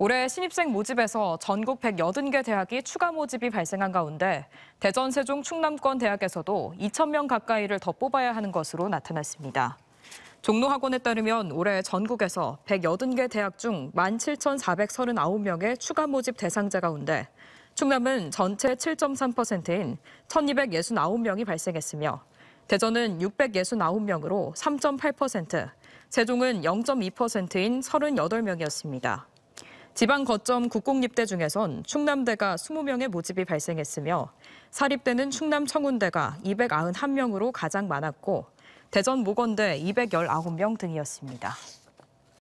올해 신입생 모집에서 전국 180개 대학이 추가 모집이 발생한 가운데 대전, 세종, 충남권 대학에서도 2천명 가까이를 더 뽑아야 하는 것으로 나타났습니다. 종로학원에 따르면 올해 전국에서 180개 대학 중 17,439명의 추가 모집 대상자 가운데 충남은 전체 7.3%인 1,269명이 발생했으며 대전은 669명으로 3.8%, 세종은 0.2%인 38명이었습니다. 지방 거점 국공립대 중에선 충남대가 20명의 모집이 발생했으며 사립대는 충남 청운대가 291명으로 가장 많았고 대전 모건대 219명 등이었습니다.